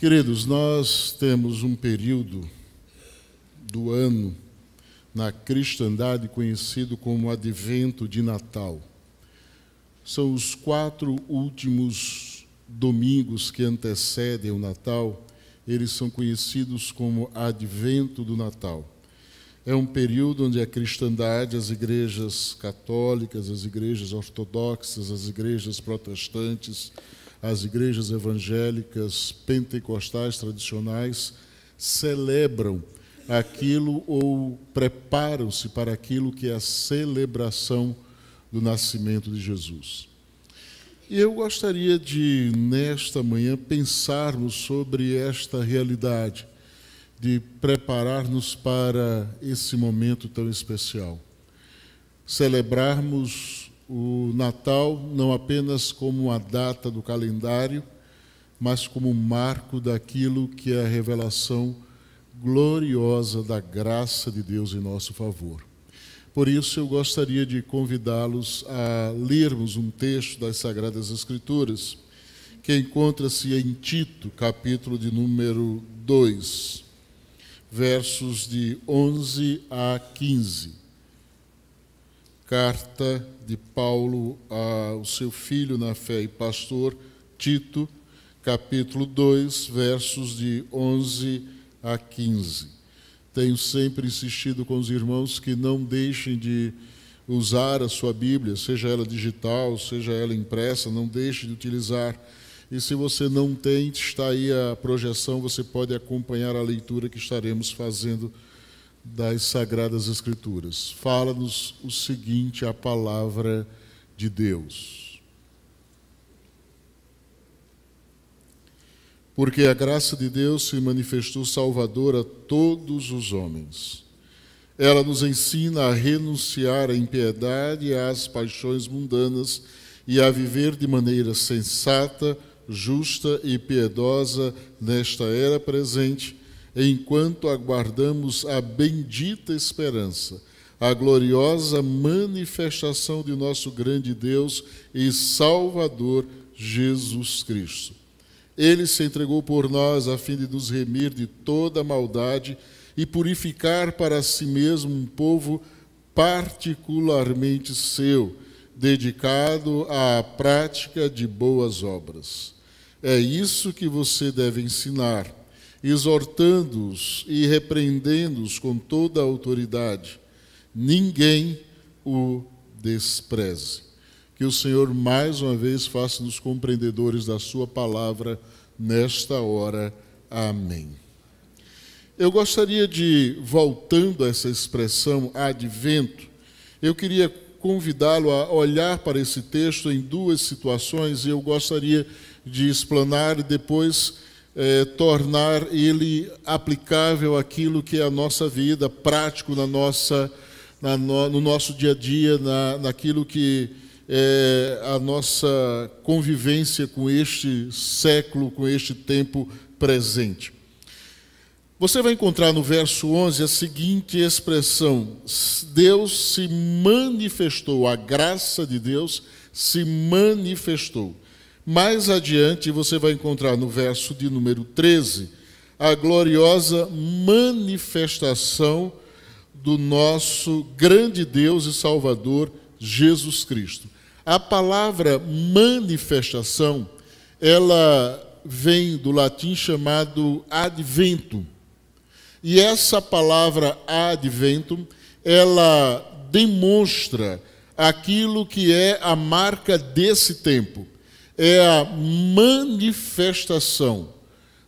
Queridos, nós temos um período do ano na cristandade conhecido como Advento de Natal. São os quatro últimos domingos que antecedem o Natal, eles são conhecidos como Advento do Natal. É um período onde a cristandade, as igrejas católicas, as igrejas ortodoxas, as igrejas protestantes, as igrejas evangélicas pentecostais tradicionais celebram aquilo ou preparam-se para aquilo que é a celebração do nascimento de Jesus. E eu gostaria de, nesta manhã, pensarmos sobre esta realidade, de preparar-nos para esse momento tão especial. Celebrarmos o Natal não apenas como uma data do calendário, mas como um marco daquilo que é a revelação gloriosa da graça de Deus em nosso favor. Por isso, eu gostaria de convidá-los a lermos um texto das Sagradas Escrituras, que encontra-se em Tito, capítulo de número 2, versos de 11 a 15 carta de Paulo ao seu filho na fé e pastor, Tito, capítulo 2, versos de 11 a 15. Tenho sempre insistido com os irmãos que não deixem de usar a sua Bíblia, seja ela digital, seja ela impressa, não deixe de utilizar. E se você não tem, está aí a projeção, você pode acompanhar a leitura que estaremos fazendo das Sagradas Escrituras. Fala-nos o seguinte, a palavra de Deus. Porque a graça de Deus se manifestou salvadora a todos os homens. Ela nos ensina a renunciar à impiedade e às paixões mundanas e a viver de maneira sensata, justa e piedosa nesta era presente enquanto aguardamos a bendita esperança, a gloriosa manifestação de nosso grande Deus e Salvador Jesus Cristo. Ele se entregou por nós a fim de nos remir de toda maldade e purificar para si mesmo um povo particularmente seu, dedicado à prática de boas obras. É isso que você deve ensinar exortando-os e repreendendo-os com toda a autoridade. Ninguém o despreze. Que o Senhor mais uma vez faça-nos compreendedores da Sua palavra nesta hora. Amém. Eu gostaria de, voltando a essa expressão advento, eu queria convidá-lo a olhar para esse texto em duas situações e eu gostaria de explanar e depois é, tornar ele aplicável àquilo que é a nossa vida, prático na nossa, na no, no, nosso dia a dia, na, naquilo que é a nossa convivência com este século, com este tempo presente. Você vai encontrar no verso 11 a seguinte expressão: Deus se manifestou, a graça de Deus se manifestou. Mais adiante você vai encontrar no verso de número 13 a gloriosa manifestação do nosso grande Deus e Salvador Jesus Cristo. A palavra manifestação, ela vem do latim chamado advento. E essa palavra advento, ela demonstra aquilo que é a marca desse tempo é a manifestação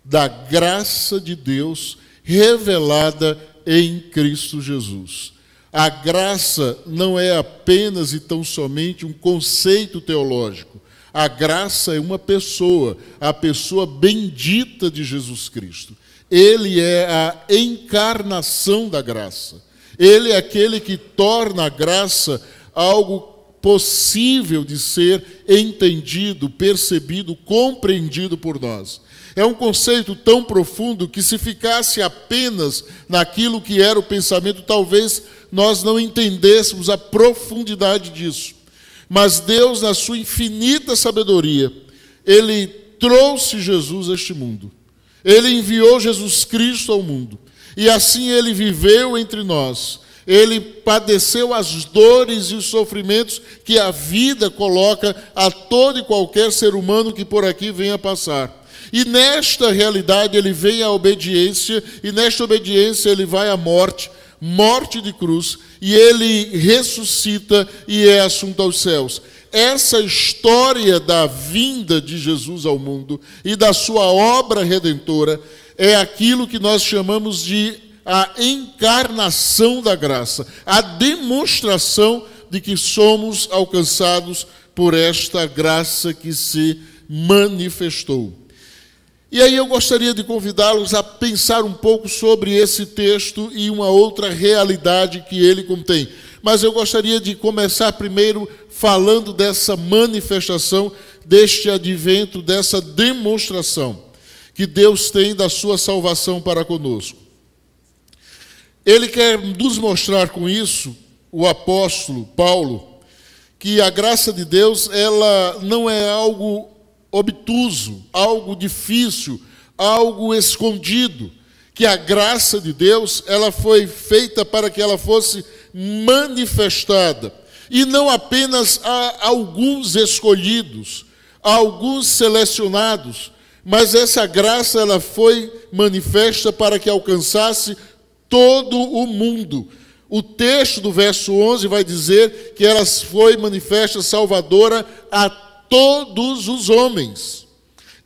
da graça de Deus revelada em Cristo Jesus. A graça não é apenas e tão somente um conceito teológico. A graça é uma pessoa, a pessoa bendita de Jesus Cristo. Ele é a encarnação da graça. Ele é aquele que torna a graça algo possível de ser entendido, percebido, compreendido por nós. É um conceito tão profundo que, se ficasse apenas naquilo que era o pensamento, talvez nós não entendêssemos a profundidade disso. Mas Deus, na sua infinita sabedoria, Ele trouxe Jesus a este mundo. Ele enviou Jesus Cristo ao mundo. E assim ele viveu entre nós ele padeceu as dores e os sofrimentos que a vida coloca a todo e qualquer ser humano que por aqui venha passar. E nesta realidade ele vem à obediência, e nesta obediência ele vai à morte, morte de cruz, e ele ressuscita e é assunto aos céus. Essa história da vinda de Jesus ao mundo e da sua obra redentora é aquilo que nós chamamos de a encarnação da graça, a demonstração de que somos alcançados por esta graça que se manifestou. E aí eu gostaria de convidá-los a pensar um pouco sobre esse texto e uma outra realidade que ele contém. Mas eu gostaria de começar primeiro falando dessa manifestação, deste advento, dessa demonstração que Deus tem da sua salvação para conosco. Ele quer nos mostrar com isso, o apóstolo Paulo, que a graça de Deus, ela não é algo obtuso, algo difícil, algo escondido, que a graça de Deus, ela foi feita para que ela fosse manifestada, e não apenas a alguns escolhidos, a alguns selecionados, mas essa graça ela foi manifesta para que alcançasse todo o mundo. O texto do verso 11 vai dizer que ela foi manifesta salvadora a todos os homens.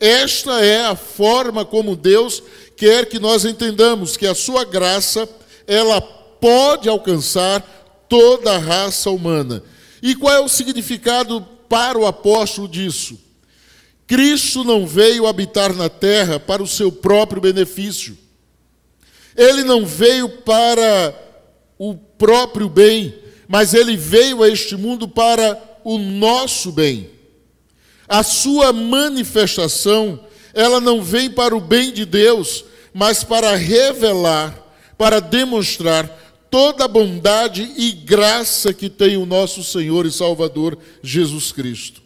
Esta é a forma como Deus quer que nós entendamos que a sua graça, ela pode alcançar toda a raça humana. E qual é o significado para o apóstolo disso? Cristo não veio habitar na terra para o seu próprio benefício. Ele não veio para o próprio bem, mas ele veio a este mundo para o nosso bem. A sua manifestação, ela não vem para o bem de Deus, mas para revelar, para demonstrar toda a bondade e graça que tem o nosso Senhor e Salvador Jesus Cristo.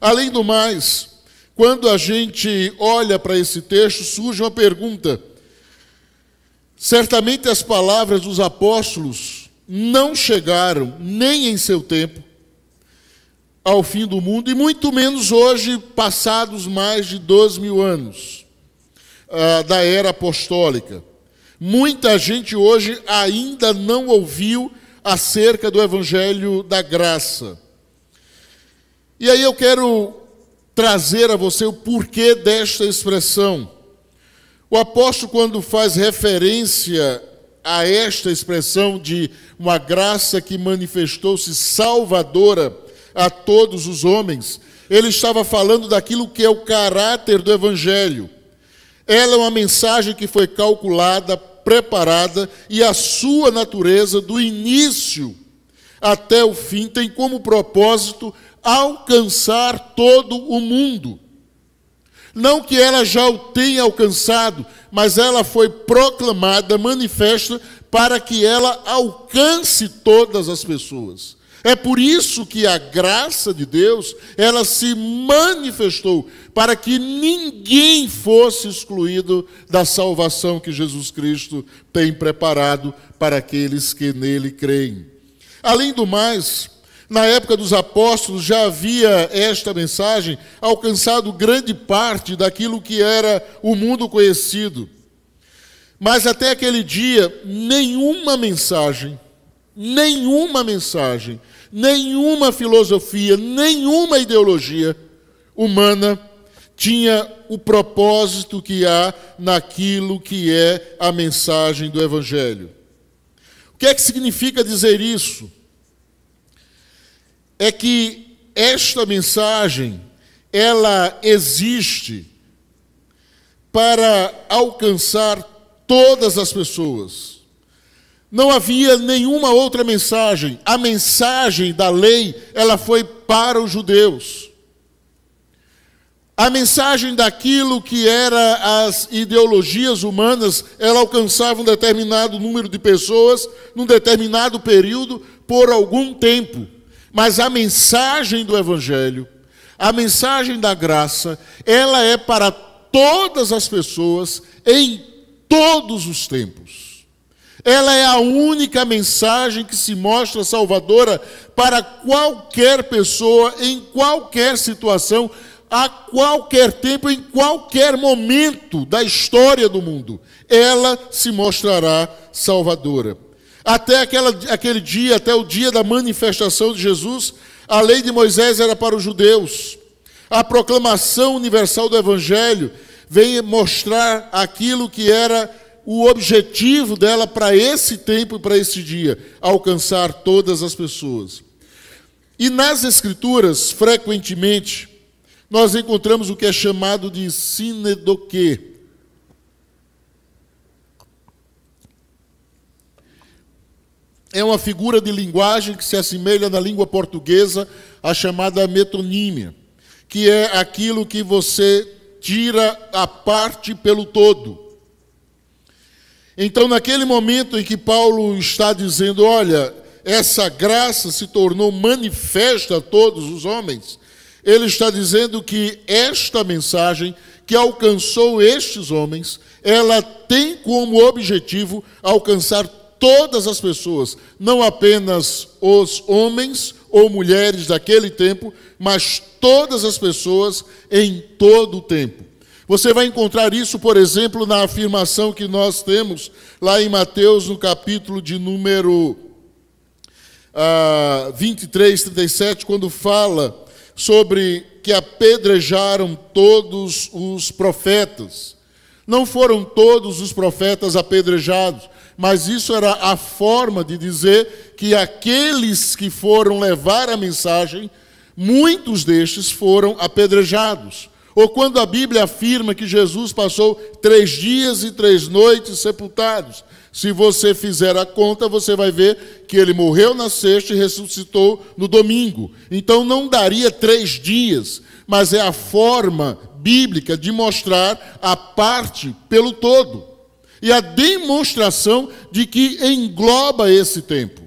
Além do mais, quando a gente olha para esse texto, surge uma pergunta Certamente as palavras dos apóstolos não chegaram, nem em seu tempo, ao fim do mundo, e muito menos hoje, passados mais de 12 mil anos ah, da era apostólica. Muita gente hoje ainda não ouviu acerca do Evangelho da Graça. E aí eu quero trazer a você o porquê desta expressão. O apóstolo, quando faz referência a esta expressão de uma graça que manifestou-se salvadora a todos os homens, ele estava falando daquilo que é o caráter do Evangelho. Ela é uma mensagem que foi calculada, preparada, e a sua natureza, do início até o fim, tem como propósito alcançar todo o mundo. Não que ela já o tenha alcançado, mas ela foi proclamada, manifesta, para que ela alcance todas as pessoas. É por isso que a graça de Deus, ela se manifestou para que ninguém fosse excluído da salvação que Jesus Cristo tem preparado para aqueles que nele creem. Além do mais, na época dos apóstolos já havia esta mensagem alcançado grande parte daquilo que era o mundo conhecido. Mas até aquele dia, nenhuma mensagem, nenhuma mensagem, nenhuma filosofia, nenhuma ideologia humana tinha o propósito que há naquilo que é a mensagem do Evangelho. O que é que significa dizer isso? é que esta mensagem ela existe para alcançar todas as pessoas. Não havia nenhuma outra mensagem. A mensagem da lei, ela foi para os judeus. A mensagem daquilo que era as ideologias humanas, ela alcançava um determinado número de pessoas num determinado período por algum tempo. Mas a mensagem do Evangelho, a mensagem da graça, ela é para todas as pessoas em todos os tempos. Ela é a única mensagem que se mostra salvadora para qualquer pessoa, em qualquer situação, a qualquer tempo, em qualquer momento da história do mundo. Ela se mostrará salvadora. Até aquela, aquele dia, até o dia da manifestação de Jesus, a lei de Moisés era para os judeus. A proclamação universal do Evangelho vem mostrar aquilo que era o objetivo dela para esse tempo e para esse dia: alcançar todas as pessoas. E nas Escrituras, frequentemente, nós encontramos o que é chamado de sinedoque é uma figura de linguagem que se assemelha na língua portuguesa à chamada metonímia, que é aquilo que você tira a parte pelo todo. Então, naquele momento em que Paulo está dizendo, olha, essa graça se tornou manifesta a todos os homens, ele está dizendo que esta mensagem que alcançou estes homens, ela tem como objetivo alcançar todas as pessoas, não apenas os homens ou mulheres daquele tempo, mas todas as pessoas em todo o tempo. Você vai encontrar isso, por exemplo, na afirmação que nós temos lá em Mateus, no capítulo de número ah, 23, 37, quando fala sobre que apedrejaram todos os profetas. Não foram todos os profetas apedrejados, mas isso era a forma de dizer que aqueles que foram levar a mensagem, muitos destes foram apedrejados. Ou quando a Bíblia afirma que Jesus passou três dias e três noites sepultados. Se você fizer a conta, você vai ver que ele morreu na sexta e ressuscitou no domingo. Então não daria três dias, mas é a forma bíblica de mostrar a parte pelo todo e a demonstração de que engloba esse tempo.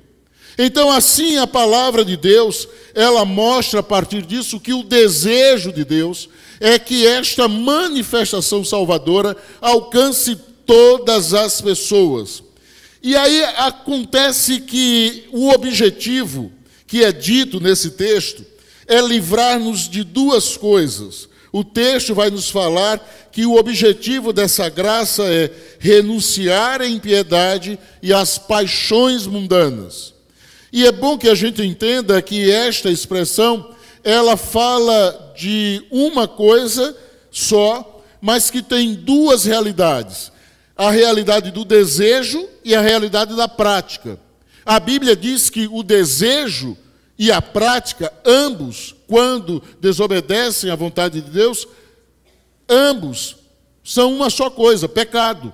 Então, assim, a palavra de Deus, ela mostra a partir disso que o desejo de Deus é que esta manifestação salvadora alcance todas as pessoas. E aí acontece que o objetivo que é dito nesse texto é livrar-nos de duas coisas. O texto vai nos falar que o objetivo dessa graça é renunciar à impiedade e às paixões mundanas. E é bom que a gente entenda que esta expressão, ela fala de uma coisa só, mas que tem duas realidades: a realidade do desejo e a realidade da prática. A Bíblia diz que o desejo e a prática, ambos, quando desobedecem à vontade de Deus, ambos são uma só coisa, pecado.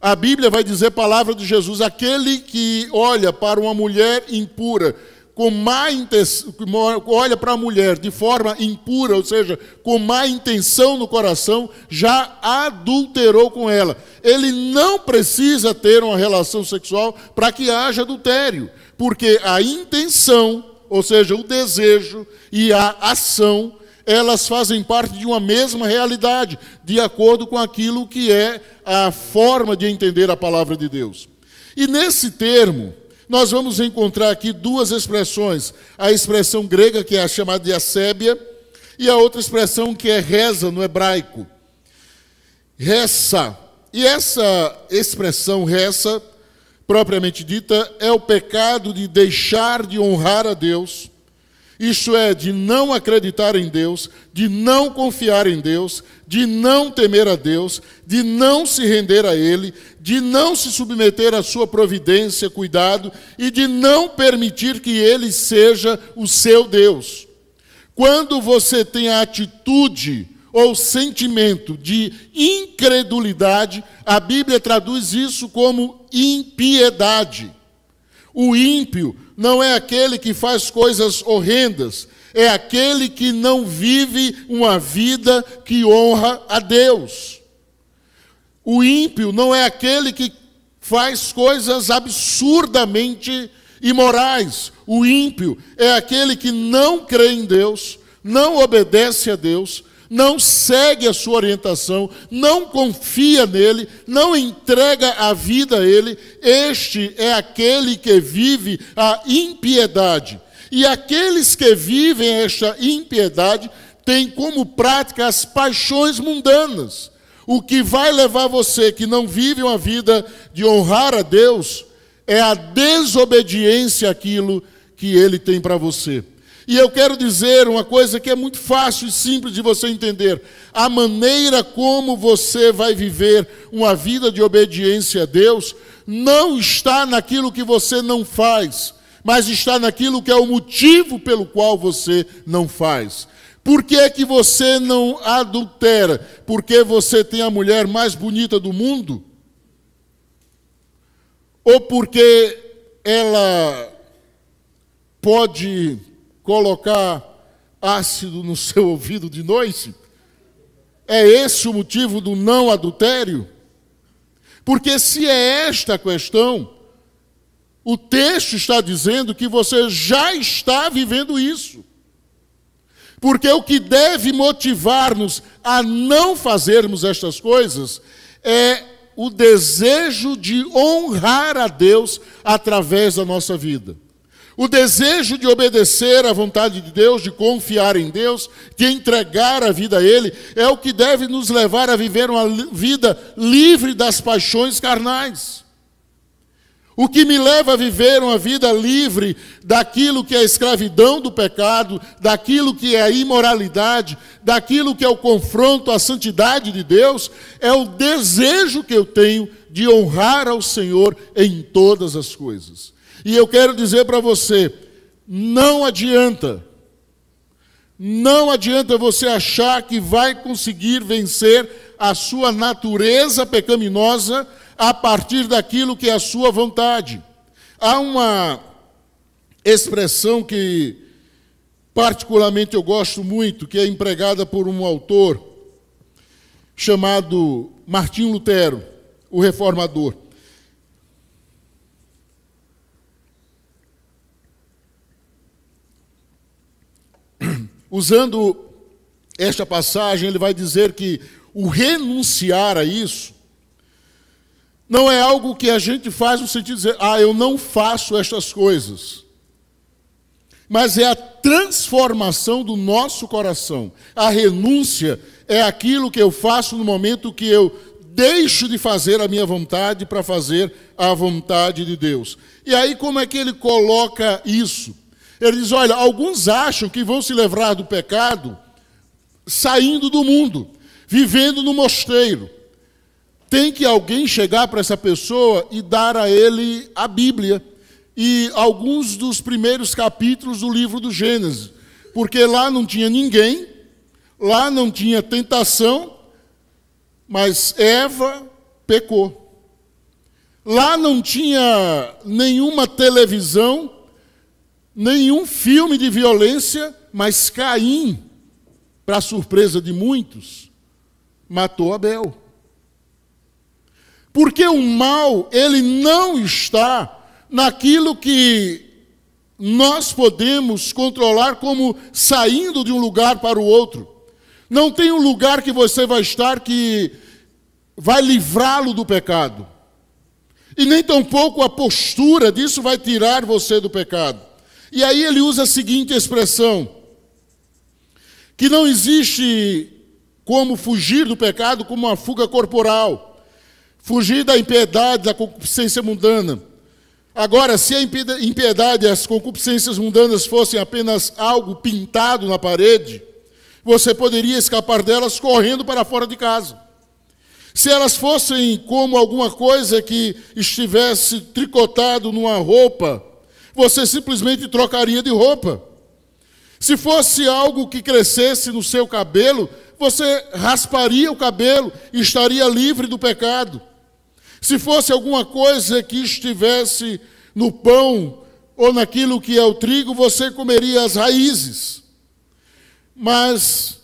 A Bíblia vai dizer a palavra de Jesus: aquele que olha para uma mulher impura, com má intenção, olha para a mulher de forma impura, ou seja, com má intenção no coração, já adulterou com ela. Ele não precisa ter uma relação sexual para que haja adultério, porque a intenção ou seja, o desejo e a ação, elas fazem parte de uma mesma realidade, de acordo com aquilo que é a forma de entender a palavra de Deus. E nesse termo, nós vamos encontrar aqui duas expressões: a expressão grega, que é a chamada de assébia, e a outra expressão que é reza no hebraico. Ressa. E essa expressão reza propriamente dita, é o pecado de deixar de honrar a Deus, isto é, de não acreditar em Deus, de não confiar em Deus, de não temer a Deus, de não se render a Ele, de não se submeter à Sua providência, cuidado e de não permitir que Ele seja o seu Deus. Quando você tem a atitude ou sentimento de incredulidade, a Bíblia traduz isso como impiedade. O ímpio não é aquele que faz coisas horrendas, é aquele que não vive uma vida que honra a Deus. O ímpio não é aquele que faz coisas absurdamente imorais. O ímpio é aquele que não crê em Deus, não obedece a Deus, não segue a sua orientação, não confia nele, não entrega a vida a ele, este é aquele que vive a impiedade. E aqueles que vivem esta impiedade têm como prática as paixões mundanas. O que vai levar você que não vive uma vida de honrar a Deus é a desobediência àquilo que ele tem para você. E eu quero dizer uma coisa que é muito fácil e simples de você entender. A maneira como você vai viver uma vida de obediência a Deus não está naquilo que você não faz, mas está naquilo que é o motivo pelo qual você não faz. Por que, é que você não adultera? Porque você tem a mulher mais bonita do mundo? Ou porque ela pode colocar ácido no seu ouvido de noite? É esse o motivo do não adultério? Porque se é esta a questão, o texto está dizendo que você já está vivendo isso. Porque o que deve motivar-nos a não fazermos estas coisas é o desejo de honrar a Deus através da nossa vida. O desejo de obedecer à vontade de Deus, de confiar em Deus, de entregar a vida a Ele, é o que deve nos levar a viver uma vida livre das paixões carnais. O que me leva a viver uma vida livre daquilo que é a escravidão do pecado, daquilo que é a imoralidade, daquilo que é o confronto à santidade de Deus, é o desejo que eu tenho de honrar ao Senhor em todas as coisas. E eu quero dizer para você: não adianta, não adianta você achar que vai conseguir vencer a sua natureza pecaminosa a partir daquilo que é a sua vontade. Há uma expressão que particularmente eu gosto muito, que é empregada por um autor chamado Martim Lutero, o reformador. usando esta passagem, ele vai dizer que o renunciar a isso não é algo que a gente faz no sentido de dizer, ah, eu não faço estas coisas. Mas é a transformação do nosso coração. A renúncia é aquilo que eu faço no momento que eu deixo de fazer a minha vontade para fazer a vontade de Deus. E aí, como é que ele coloca isso? Ele diz: Olha, alguns acham que vão se livrar do pecado saindo do mundo, vivendo no mosteiro. Tem que alguém chegar para essa pessoa e dar a ele a Bíblia e alguns dos primeiros capítulos do livro do Gênesis, porque lá não tinha ninguém, lá não tinha tentação, mas Eva pecou. Lá não tinha nenhuma televisão nenhum filme de violência, mas Caim, para surpresa de muitos, matou Abel. Porque o mal, ele não está naquilo que nós podemos controlar como saindo de um lugar para o outro. Não tem um lugar que você vai estar que vai livrá-lo do pecado. E nem tampouco a postura disso vai tirar você do pecado. E aí ele usa a seguinte expressão: que não existe como fugir do pecado como uma fuga corporal, fugir da impiedade, da concupiscência mundana. Agora, se a impiedade e as concupiscências mundanas fossem apenas algo pintado na parede, você poderia escapar delas correndo para fora de casa. Se elas fossem como alguma coisa que estivesse tricotado numa roupa, você simplesmente trocaria de roupa. Se fosse algo que crescesse no seu cabelo, você rasparia o cabelo e estaria livre do pecado. Se fosse alguma coisa que estivesse no pão ou naquilo que é o trigo, você comeria as raízes. Mas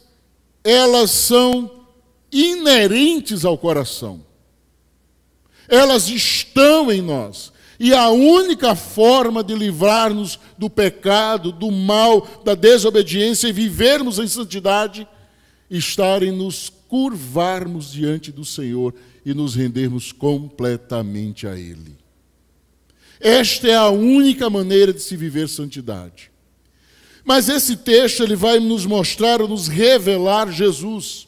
elas são inerentes ao coração. Elas estão em nós. E a única forma de livrar-nos do pecado, do mal, da desobediência e vivermos em santidade, estar em nos curvarmos diante do Senhor e nos rendermos completamente a Ele. Esta é a única maneira de se viver santidade. Mas esse texto ele vai nos mostrar, nos revelar Jesus.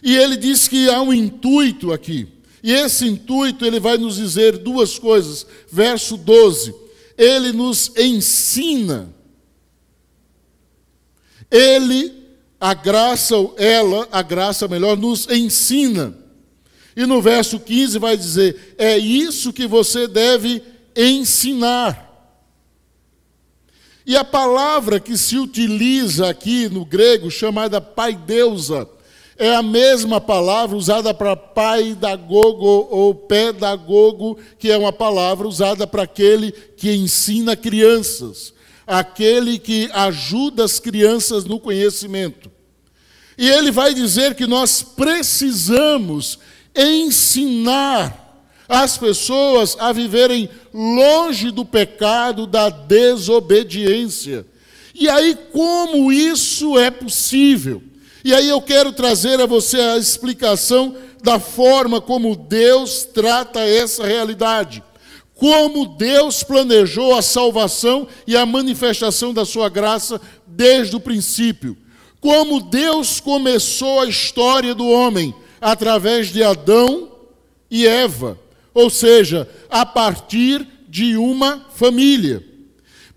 E ele diz que há um intuito aqui. E esse intuito ele vai nos dizer duas coisas. Verso 12, ele nos ensina. Ele a graça, ela, a graça melhor, nos ensina. E no verso 15 vai dizer: é isso que você deve ensinar. E a palavra que se utiliza aqui no grego, chamada paideusa, é a mesma palavra usada para gogo ou pedagogo, que é uma palavra usada para aquele que ensina crianças, aquele que ajuda as crianças no conhecimento. E ele vai dizer que nós precisamos ensinar as pessoas a viverem longe do pecado, da desobediência. E aí, como isso é possível? E aí eu quero trazer a você a explicação da forma como Deus trata essa realidade. Como Deus planejou a salvação e a manifestação da sua graça desde o princípio. Como Deus começou a história do homem através de Adão e Eva, ou seja, a partir de uma família.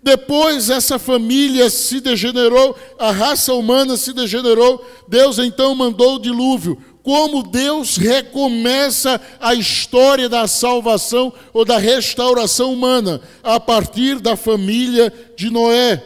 Depois essa família se degenerou, a raça humana se degenerou. Deus então mandou o dilúvio. Como Deus recomeça a história da salvação ou da restauração humana a partir da família de Noé,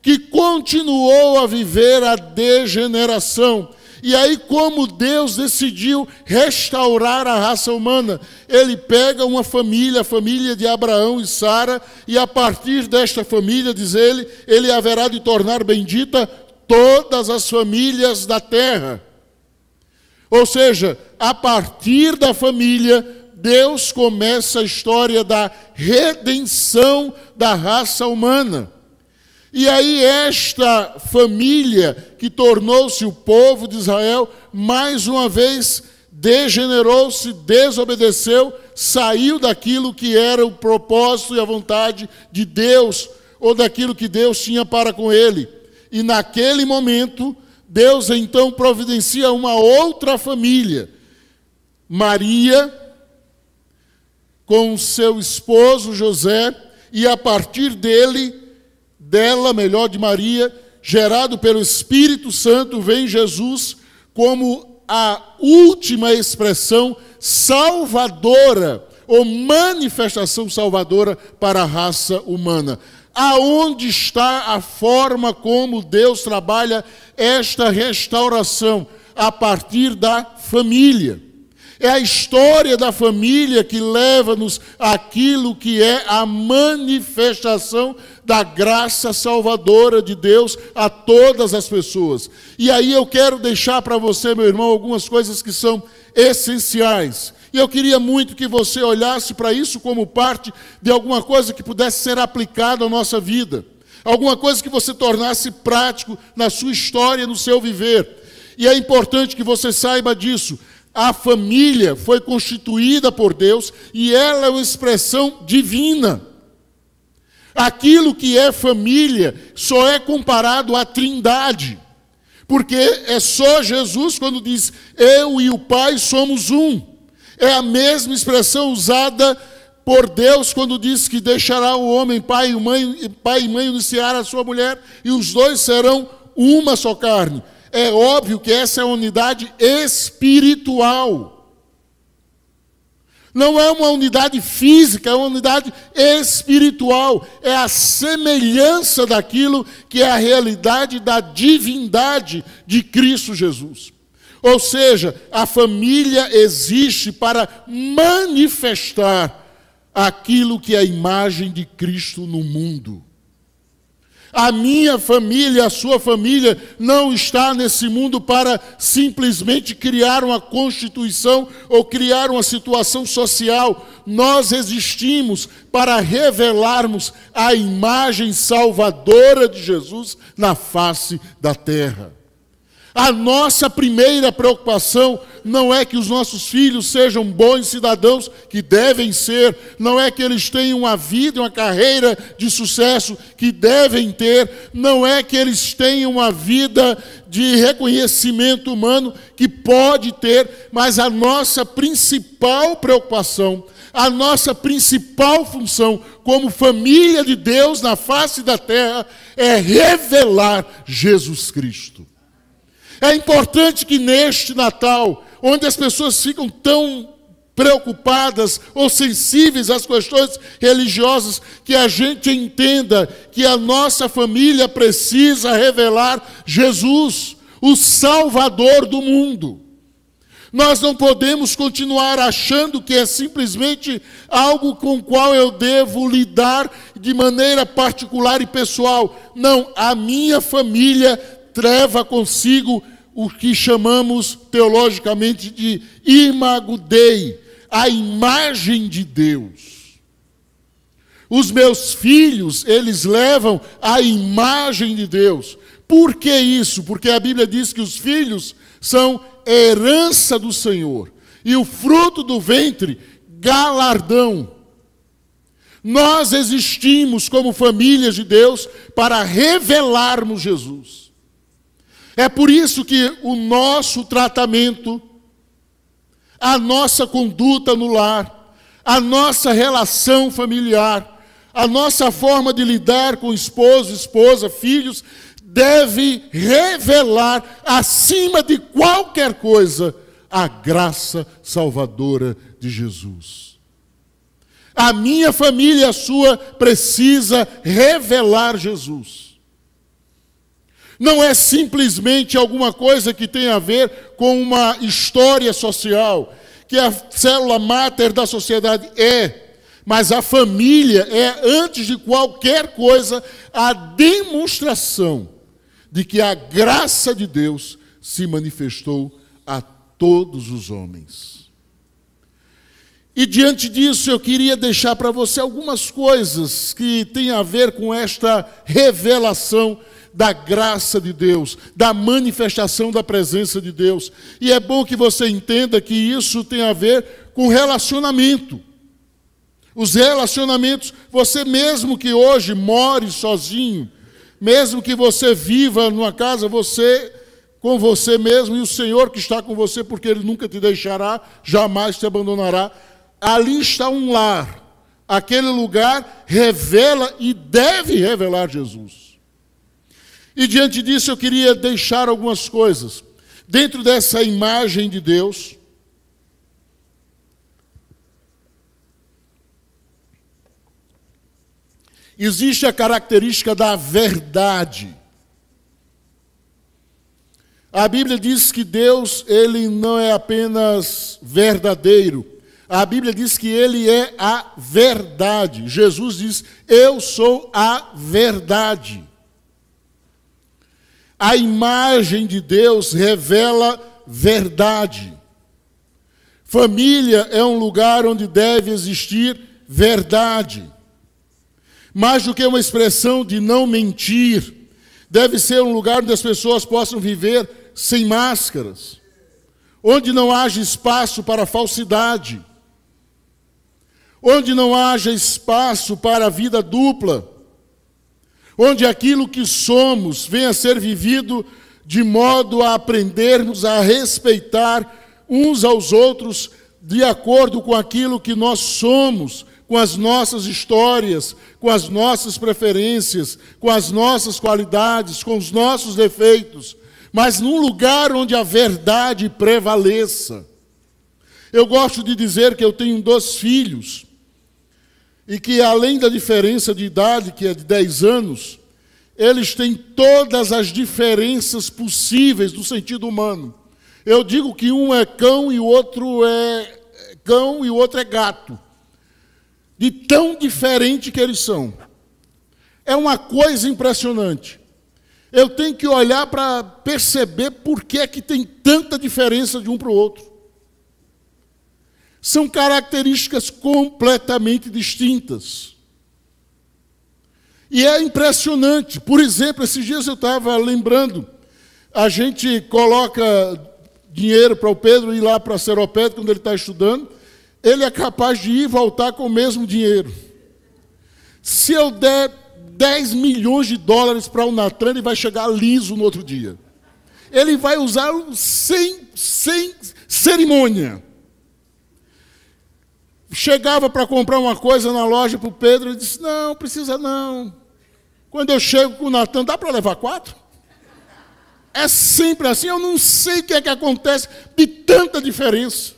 que continuou a viver a degeneração e aí, como Deus decidiu restaurar a raça humana, ele pega uma família, a família de Abraão e Sara, e a partir desta família, diz ele, ele haverá de tornar bendita todas as famílias da terra. Ou seja, a partir da família, Deus começa a história da redenção da raça humana. E aí, esta família que tornou-se o povo de Israel, mais uma vez degenerou-se, desobedeceu, saiu daquilo que era o propósito e a vontade de Deus, ou daquilo que Deus tinha para com ele. E naquele momento, Deus então providencia uma outra família. Maria, com seu esposo José, e a partir dele, dela, melhor de Maria, gerado pelo Espírito Santo, vem Jesus como a última expressão salvadora ou manifestação salvadora para a raça humana. Aonde está a forma como Deus trabalha esta restauração? A partir da família. É a história da família que leva-nos aquilo que é a manifestação da graça salvadora de Deus a todas as pessoas. E aí eu quero deixar para você, meu irmão, algumas coisas que são essenciais. E eu queria muito que você olhasse para isso como parte de alguma coisa que pudesse ser aplicada à nossa vida. Alguma coisa que você tornasse prático na sua história, no seu viver. E é importante que você saiba disso. A família foi constituída por Deus e ela é uma expressão divina. Aquilo que é família só é comparado à trindade, porque é só Jesus quando diz eu e o Pai somos um. É a mesma expressão usada por Deus quando diz que deixará o homem pai e mãe, pai e mãe iniciar a sua mulher e os dois serão uma só carne. É óbvio que essa é uma unidade espiritual. Não é uma unidade física, é uma unidade espiritual. É a semelhança daquilo que é a realidade da divindade de Cristo Jesus. Ou seja, a família existe para manifestar aquilo que é a imagem de Cristo no mundo. A minha família, a sua família, não está nesse mundo para simplesmente criar uma constituição ou criar uma situação social. Nós existimos para revelarmos a imagem salvadora de Jesus na face da terra. A nossa primeira preocupação não é que os nossos filhos sejam bons cidadãos, que devem ser, não é que eles tenham uma vida e uma carreira de sucesso, que devem ter, não é que eles tenham uma vida de reconhecimento humano, que pode ter, mas a nossa principal preocupação, a nossa principal função como família de Deus na face da terra é revelar Jesus Cristo. É importante que neste Natal, onde as pessoas ficam tão preocupadas ou sensíveis às questões religiosas, que a gente entenda que a nossa família precisa revelar Jesus, o Salvador do mundo. Nós não podemos continuar achando que é simplesmente algo com o qual eu devo lidar de maneira particular e pessoal. Não, a minha família leva consigo o que chamamos teologicamente de imago Dei, a imagem de Deus. Os meus filhos, eles levam a imagem de Deus. Por que isso? Porque a Bíblia diz que os filhos são herança do Senhor e o fruto do ventre, galardão. Nós existimos como famílias de Deus para revelarmos Jesus. É por isso que o nosso tratamento, a nossa conduta no lar, a nossa relação familiar, a nossa forma de lidar com esposo, esposa, filhos, deve revelar, acima de qualquer coisa, a graça salvadora de Jesus. A minha família a sua precisa revelar Jesus. Não é simplesmente alguma coisa que tem a ver com uma história social, que a célula máter da sociedade é. Mas a família é, antes de qualquer coisa, a demonstração de que a graça de Deus se manifestou a todos os homens. E diante disso, eu queria deixar para você algumas coisas que têm a ver com esta revelação da graça de Deus, da manifestação da presença de Deus. E é bom que você entenda que isso tem a ver com relacionamento. Os relacionamentos, você mesmo que hoje more sozinho, mesmo que você viva numa casa, você com você mesmo e o Senhor que está com você, porque Ele nunca te deixará, jamais te abandonará. Ali está um lar. Aquele lugar revela e deve revelar Jesus. E diante disso eu queria deixar algumas coisas. Dentro dessa imagem de Deus, existe a característica da verdade. A Bíblia diz que Deus, ele não é apenas verdadeiro. A Bíblia diz que ele é a verdade. Jesus diz: "Eu sou a verdade". A imagem de Deus revela verdade. Família é um lugar onde deve existir verdade. Mais do que uma expressão de não mentir, deve ser um lugar onde as pessoas possam viver sem máscaras, onde não haja espaço para falsidade, onde não haja espaço para a vida dupla, onde aquilo que somos venha a ser vivido de modo a aprendermos a respeitar uns aos outros de acordo com aquilo que nós somos, com as nossas histórias, com as nossas preferências, com as nossas qualidades, com os nossos defeitos, mas num lugar onde a verdade prevaleça. Eu gosto de dizer que eu tenho dois filhos e que além da diferença de idade, que é de 10 anos, eles têm todas as diferenças possíveis do sentido humano. Eu digo que um é cão e o outro é, é cão e o outro é gato. De tão diferente que eles são. É uma coisa impressionante. Eu tenho que olhar para perceber por que é que tem tanta diferença de um para o outro. São características completamente distintas. E é impressionante. Por exemplo, esses dias eu estava lembrando, a gente coloca dinheiro para o Pedro ir lá para a Seropédia quando ele está estudando, ele é capaz de ir e voltar com o mesmo dinheiro. Se eu der 10 milhões de dólares para o Natran, ele vai chegar liso no outro dia. Ele vai usar sem, sem cerimônia chegava para comprar uma coisa na loja para o Pedro, ele disse: Não, precisa não. Quando eu chego com o Natan, dá para levar quatro? É sempre assim, eu não sei o que é que acontece de tanta diferença.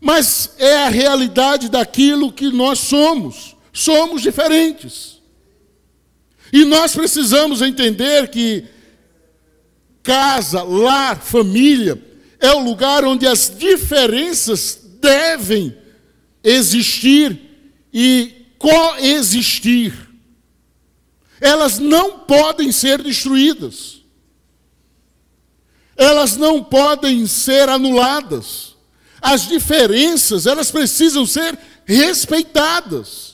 Mas é a realidade daquilo que nós somos. Somos diferentes. E nós precisamos entender que casa, lar, família é o lugar onde as diferenças devem existir e coexistir. Elas não podem ser destruídas. Elas não podem ser anuladas. As diferenças, elas precisam ser respeitadas.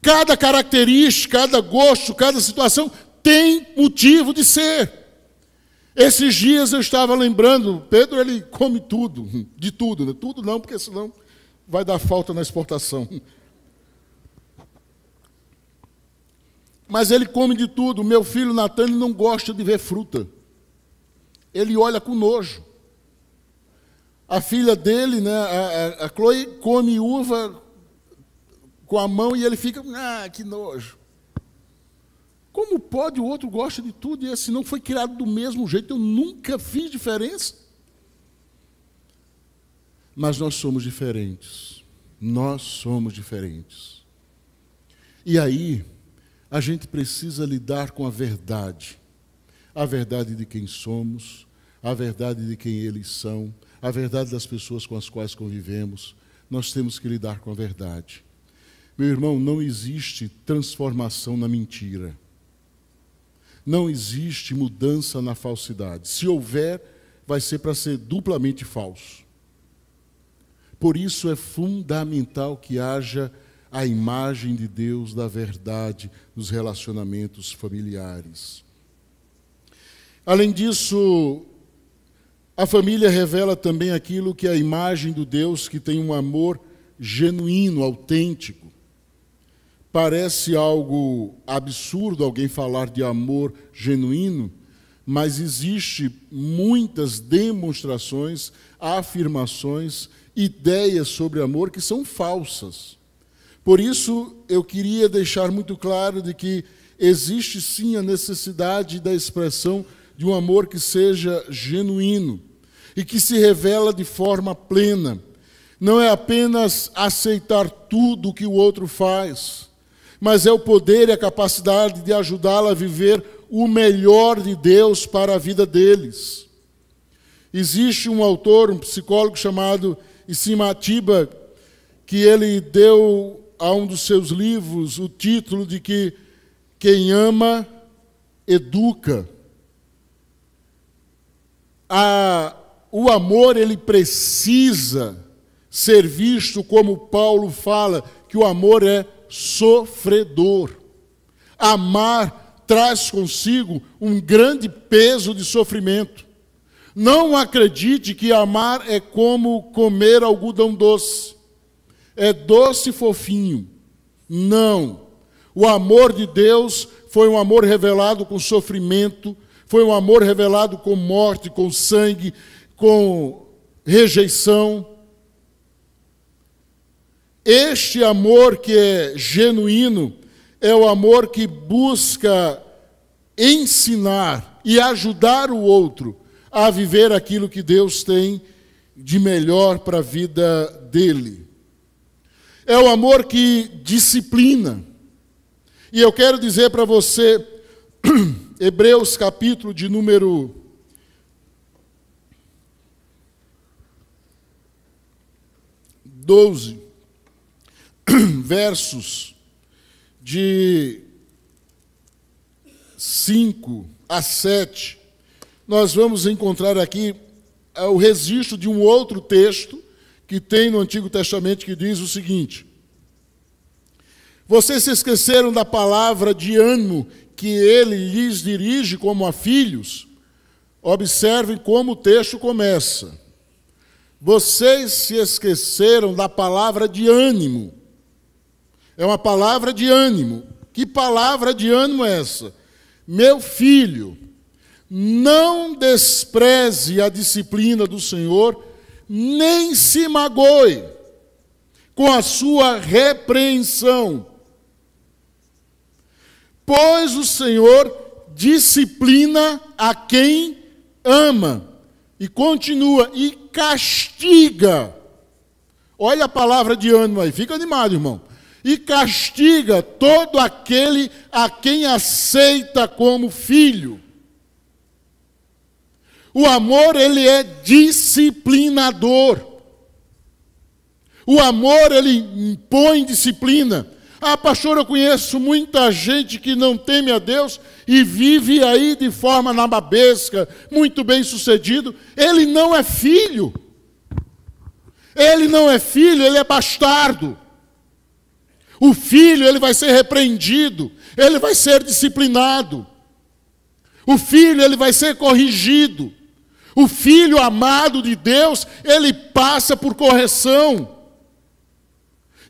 Cada característica, cada gosto, cada situação tem motivo de ser. Esses dias eu estava lembrando, Pedro ele come tudo, de tudo, né? tudo não, porque senão vai dar falta na exportação. Mas ele come de tudo. Meu filho Natan não gosta de ver fruta. Ele olha com nojo. A filha dele, né, a, a Chloe, come uva com a mão e ele fica, ah, que nojo. Como pode o outro gosta de tudo e esse não foi criado do mesmo jeito? Eu nunca fiz diferença. Mas nós somos diferentes. Nós somos diferentes. E aí, a gente precisa lidar com a verdade. A verdade de quem somos, a verdade de quem eles são, a verdade das pessoas com as quais convivemos. Nós temos que lidar com a verdade. Meu irmão, não existe transformação na mentira. Não existe mudança na falsidade. Se houver, vai ser para ser duplamente falso. Por isso é fundamental que haja a imagem de Deus da verdade nos relacionamentos familiares. Além disso, a família revela também aquilo que é a imagem do Deus que tem um amor genuíno, autêntico. Parece algo absurdo alguém falar de amor genuíno, mas existe muitas demonstrações, afirmações, ideias sobre amor que são falsas. Por isso, eu queria deixar muito claro de que existe sim a necessidade da expressão de um amor que seja genuíno e que se revela de forma plena. Não é apenas aceitar tudo o que o outro faz, mas é o poder e a capacidade de ajudá-la a viver o melhor de Deus para a vida deles. Existe um autor, um psicólogo chamado Isimatiba, que ele deu a um dos seus livros o título de que quem ama, educa. A, o amor, ele precisa ser visto como Paulo fala, que o amor é sofredor. Amar traz consigo um grande peso de sofrimento. Não acredite que amar é como comer algodão doce. É doce fofinho. Não. O amor de Deus foi um amor revelado com sofrimento, foi um amor revelado com morte, com sangue, com rejeição. Este amor que é genuíno é o amor que busca ensinar e ajudar o outro a viver aquilo que Deus tem de melhor para a vida dele. É o amor que disciplina. E eu quero dizer para você, Hebreus capítulo de número doze. versos de 5 a 7, nós vamos encontrar aqui é, o registro de um outro texto que tem no Antigo Testamento que diz o seguinte: Vocês se esqueceram da palavra de ânimo que ele lhes dirige como a filhos? Observem como o texto começa. Vocês se esqueceram da palavra de ânimo é uma palavra de ânimo. Que palavra de ânimo é essa? Meu filho, não despreze a disciplina do Senhor, nem se magoe com a sua repreensão. Pois o Senhor disciplina a quem ama. E continua, e castiga. Olha a palavra de ânimo aí, fica animado, irmão e castiga todo aquele a quem aceita como filho. O amor, ele é disciplinador. O amor, ele impõe disciplina. Ah, pastor, eu conheço muita gente que não teme a Deus e vive aí de forma nababesca, muito bem sucedido. Ele não é filho. Ele não é filho, ele é bastardo. O filho, ele vai ser repreendido, ele vai ser disciplinado. O filho, ele vai ser corrigido. O filho amado de Deus, ele passa por correção.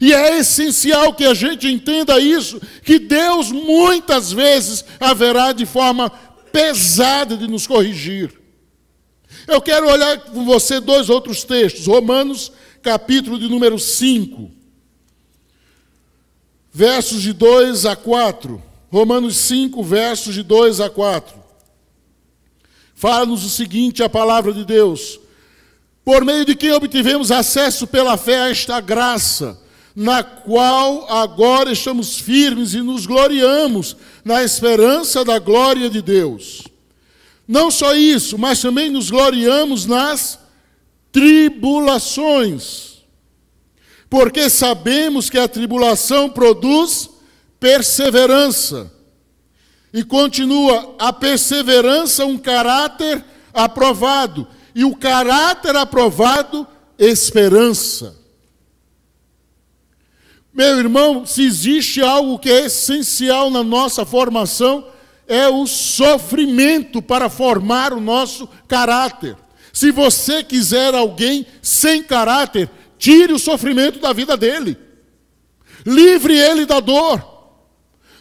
E é essencial que a gente entenda isso, que Deus muitas vezes haverá de forma pesada de nos corrigir. Eu quero olhar com você dois outros textos, Romanos, capítulo de número 5 versos de 2 a 4. Romanos 5, versos de 2 a 4. Fala-nos o seguinte: a palavra de Deus. Por meio de quem obtivemos acesso pela fé a esta graça, na qual agora estamos firmes e nos gloriamos na esperança da glória de Deus. Não só isso, mas também nos gloriamos nas tribulações porque sabemos que a tribulação produz perseverança. E continua, a perseverança, um caráter aprovado, e o caráter aprovado, esperança. Meu irmão, se existe algo que é essencial na nossa formação, é o sofrimento para formar o nosso caráter. Se você quiser alguém sem caráter, Tire o sofrimento da vida dele. Livre ele da dor.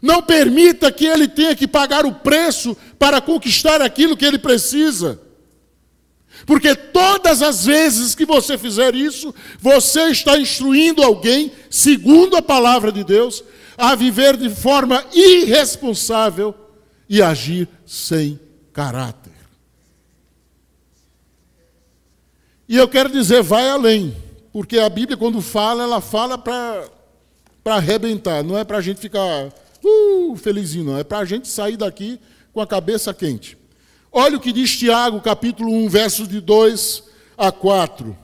Não permita que ele tenha que pagar o preço para conquistar aquilo que ele precisa. Porque todas as vezes que você fizer isso, você está instruindo alguém, segundo a palavra de Deus, a viver de forma irresponsável e agir sem caráter. E eu quero dizer, vai além porque a Bíblia, quando fala, ela fala para arrebentar, não é para a gente ficar uh, felizinho, não, é para a gente sair daqui com a cabeça quente. Olha o que diz Tiago, capítulo 1, versos de 2 a 4.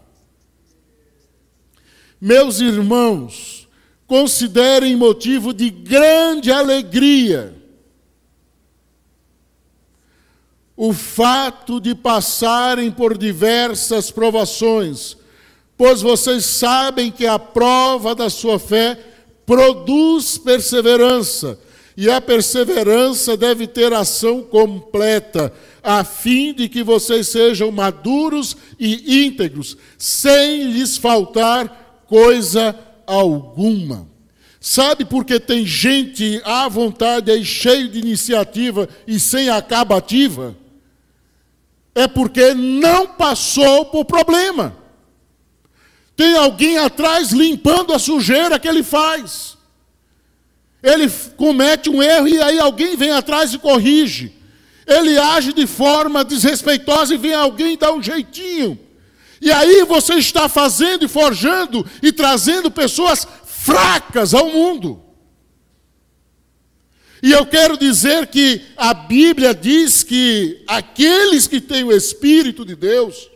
Meus irmãos, considerem motivo de grande alegria o fato de passarem por diversas provações pois vocês sabem que a prova da sua fé produz perseverança, e a perseverança deve ter ação completa, a fim de que vocês sejam maduros e íntegros, sem lhes faltar coisa alguma. Sabe por que tem gente à vontade e cheio de iniciativa e sem acabativa? É porque não passou por problema. Tem alguém atrás limpando a sujeira que ele faz. Ele comete um erro e aí alguém vem atrás e corrige. Ele age de forma desrespeitosa e vem alguém e dá um jeitinho. E aí você está fazendo e forjando e trazendo pessoas fracas ao mundo. E eu quero dizer que a Bíblia diz que aqueles que têm o Espírito de Deus,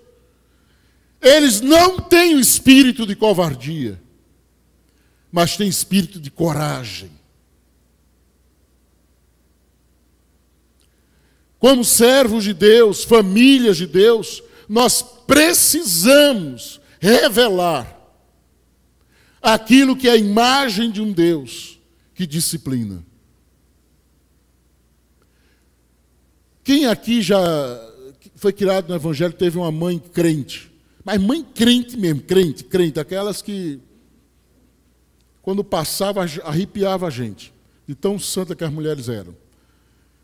eles não têm o espírito de covardia, mas têm espírito de coragem. Como servos de Deus, famílias de Deus, nós precisamos revelar aquilo que é a imagem de um Deus que disciplina. Quem aqui já foi criado no Evangelho teve uma mãe crente? Mas mãe crente mesmo, crente, crente, aquelas que quando passava arrepiava a gente, de tão santa que as mulheres eram.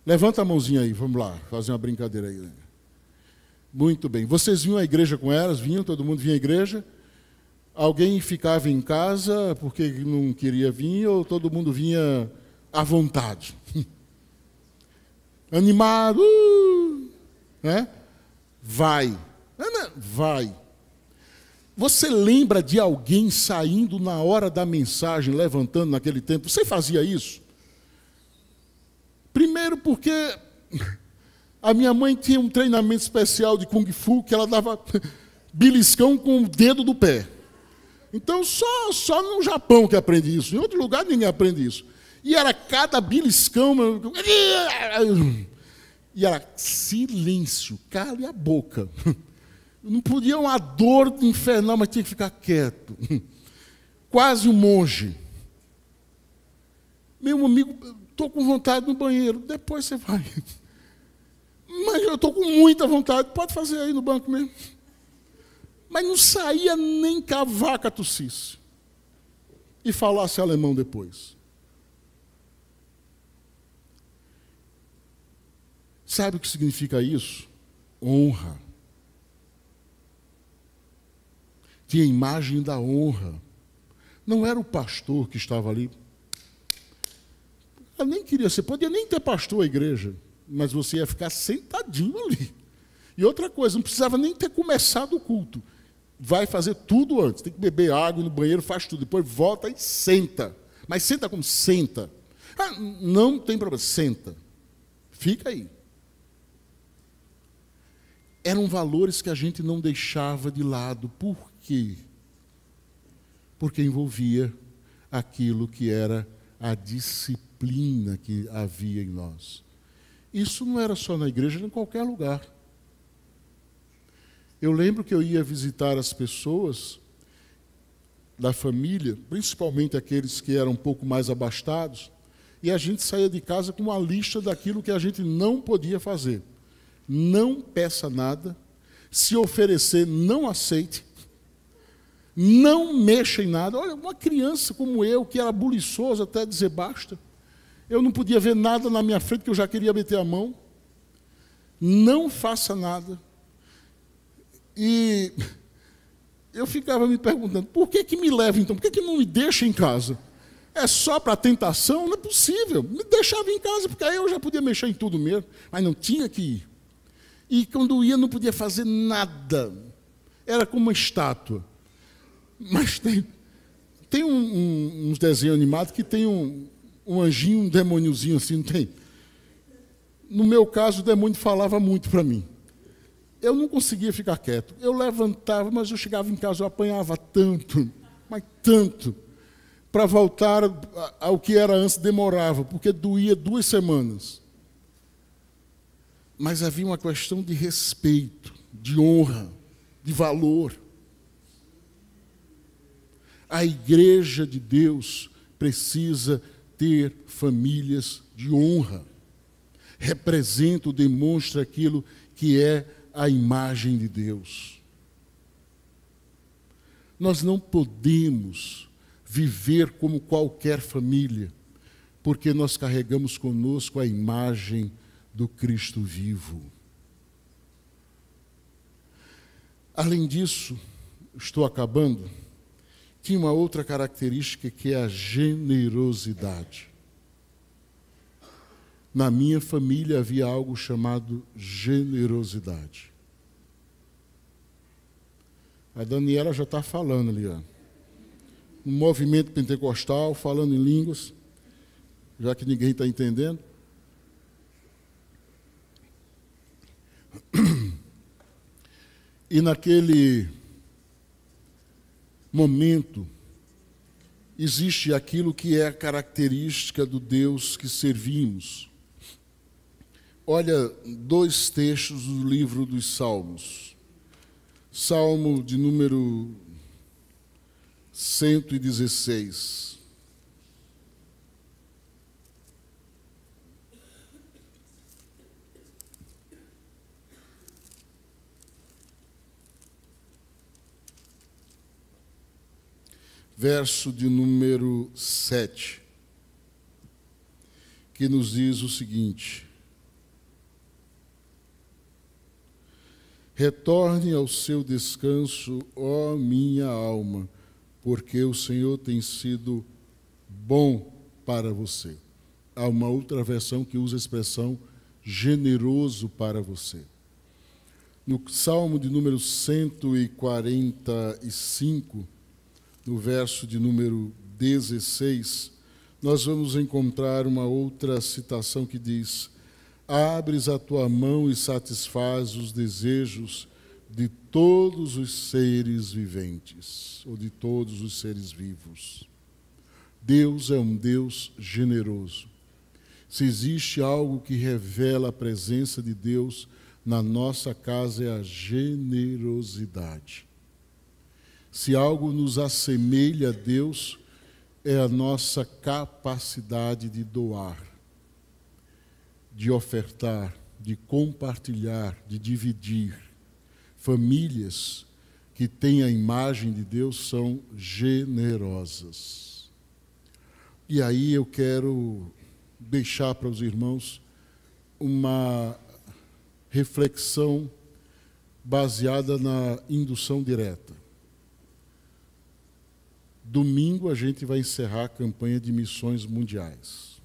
Levanta a mãozinha aí, vamos lá, fazer uma brincadeira aí. Né? Muito bem. Vocês vinham à igreja com elas? Vinham, todo mundo vinha à igreja? Alguém ficava em casa porque não queria vir ou todo mundo vinha à vontade? Animado, uh, né? Vai. Vai. Você lembra de alguém saindo na hora da mensagem, levantando naquele tempo? Você fazia isso? Primeiro porque a minha mãe tinha um treinamento especial de Kung Fu que ela dava beliscão com o dedo do pé. Então só, só no Japão que aprende isso. Em outro lugar ninguém aprende isso. E era cada beliscão. E era silêncio, cale a boca. Não podia uma dor infernal, mas tinha que ficar quieto. Quase um monge. Meu amigo, estou com vontade no banheiro. Depois você vai. Mas eu estou com muita vontade. Pode fazer aí no banco mesmo. Mas não saía nem cavaca tossisse. E falasse alemão depois. Sabe o que significa isso? Honra. tinha a imagem da honra. Não era o pastor que estava ali. Eu nem queria, você podia nem ter pastor a igreja, mas você ia ficar sentadinho ali. E outra coisa, não precisava nem ter começado o culto. Vai fazer tudo antes. Tem que beber água no banheiro, faz tudo. Depois volta e senta. Mas senta como? Senta. Ah, não tem problema, senta. Fica aí. Eram valores que a gente não deixava de lado. Por que porque envolvia aquilo que era a disciplina que havia em nós. Isso não era só na igreja, era em qualquer lugar. Eu lembro que eu ia visitar as pessoas da família, principalmente aqueles que eram um pouco mais abastados, e a gente saía de casa com uma lista daquilo que a gente não podia fazer. Não peça nada, se oferecer, não aceite, não mexa em nada. Olha, uma criança como eu, que era buliçosa até dizer basta, eu não podia ver nada na minha frente que eu já queria meter a mão. Não faça nada. E eu ficava me perguntando, por que que me leva então? Por que que não me deixa em casa? É só para tentação? Não é possível. Me deixava em casa, porque aí eu já podia mexer em tudo mesmo. Mas não tinha que ir. E quando ia, não podia fazer nada. Era como uma estátua. Mas tem, tem um, um, uns desenhos animados que tem um, um anjinho, um demôniozinho assim, não tem? No meu caso, o demônio falava muito para mim. Eu não conseguia ficar quieto. Eu levantava, mas eu chegava em casa, eu apanhava tanto, mas tanto. Para voltar ao que era antes, demorava, porque doía duas semanas. Mas havia uma questão de respeito, de honra, de valor. A igreja de Deus precisa ter famílias de honra. Representa ou demonstra aquilo que é a imagem de Deus. Nós não podemos viver como qualquer família, porque nós carregamos conosco a imagem do Cristo vivo. Além disso, estou acabando tinha uma outra característica que é a generosidade. Na minha família havia algo chamado generosidade. A Daniela já está falando ali, ó. movimento pentecostal, falando em línguas, já que ninguém está entendendo. E naquele momento, existe aquilo que é a característica do Deus que servimos. Olha dois textos do livro dos Salmos. Salmo de número 116. verso de número 7, que nos diz o seguinte: Retorne ao seu descanso, ó minha alma, porque o Senhor tem sido bom para você. Há uma outra versão que usa a expressão generoso para você. No Salmo de número 145, no verso de número 16, nós vamos encontrar uma outra citação que diz: Abres a tua mão e satisfaz os desejos de todos os seres viventes, ou de todos os seres vivos. Deus é um Deus generoso. Se existe algo que revela a presença de Deus na nossa casa, é a generosidade. Se algo nos assemelha a Deus, é a nossa capacidade de doar, de ofertar, de compartilhar, de dividir. Famílias que têm a imagem de Deus são generosas. E aí eu quero deixar para os irmãos uma reflexão baseada na indução direta. Domingo a gente vai encerrar a campanha de missões mundiais.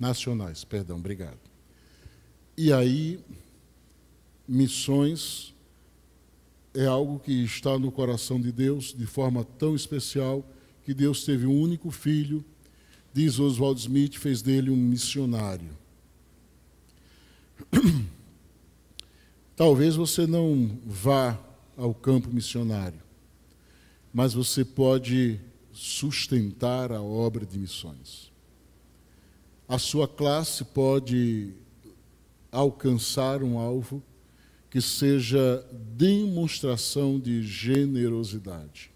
Nacionais, perdão, obrigado. E aí, missões é algo que está no coração de Deus de forma tão especial que Deus teve um único filho, diz Oswald Smith, fez dele um missionário. Talvez você não vá ao campo missionário mas você pode sustentar a obra de missões. A sua classe pode alcançar um alvo que seja demonstração de generosidade.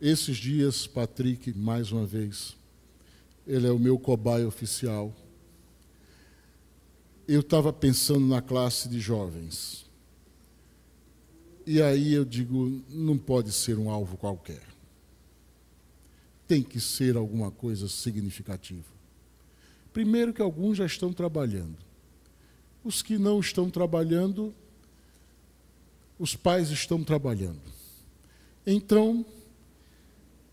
Esses dias, Patrick, mais uma vez, ele é o meu cobaio oficial. Eu estava pensando na classe de jovens. E aí eu digo, não pode ser um alvo qualquer. Tem que ser alguma coisa significativa. Primeiro que alguns já estão trabalhando. Os que não estão trabalhando, os pais estão trabalhando. Então,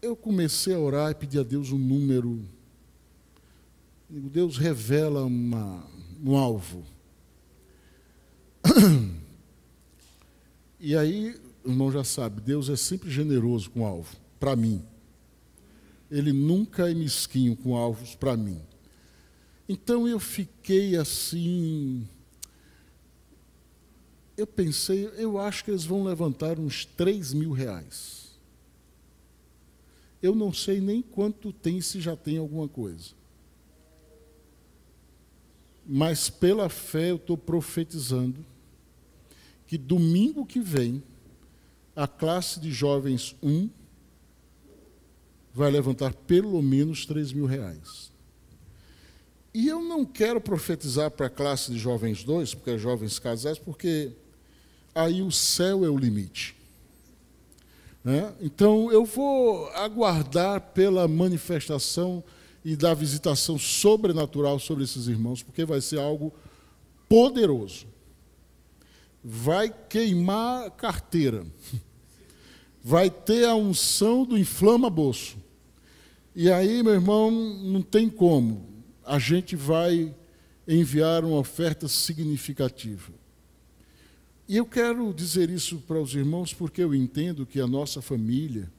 eu comecei a orar e pedir a Deus um número. Deus revela uma, um alvo. E aí, o irmão já sabe, Deus é sempre generoso com alvo, para mim. Ele nunca é mesquinho com alvos para mim. Então eu fiquei assim. Eu pensei, eu acho que eles vão levantar uns 3 mil reais. Eu não sei nem quanto tem, se já tem alguma coisa. Mas pela fé eu estou profetizando que domingo que vem a classe de jovens 1 vai levantar pelo menos 3 mil reais. E eu não quero profetizar para a classe de jovens 2, porque é jovens casais, porque aí o céu é o limite. Né? Então eu vou aguardar pela manifestação e da visitação sobrenatural sobre esses irmãos, porque vai ser algo poderoso vai queimar carteira, vai ter a unção do inflama bolso. E aí, meu irmão, não tem como. A gente vai enviar uma oferta significativa. E eu quero dizer isso para os irmãos porque eu entendo que a nossa família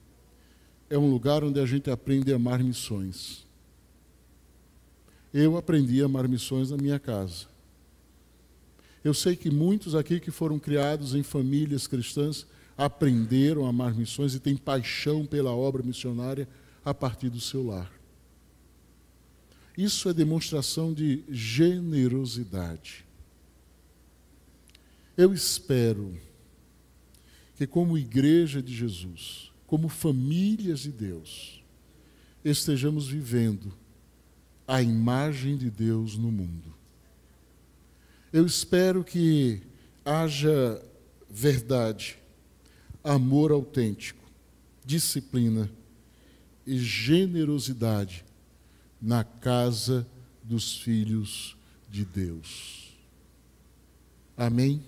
é um lugar onde a gente aprende a amar missões. Eu aprendi a amar missões na minha casa. Eu sei que muitos aqui que foram criados em famílias cristãs aprenderam a amar missões e têm paixão pela obra missionária a partir do seu lar. Isso é demonstração de generosidade. Eu espero que, como igreja de Jesus, como famílias de Deus, estejamos vivendo a imagem de Deus no mundo. Eu espero que haja verdade, amor autêntico, disciplina e generosidade na casa dos filhos de Deus. Amém?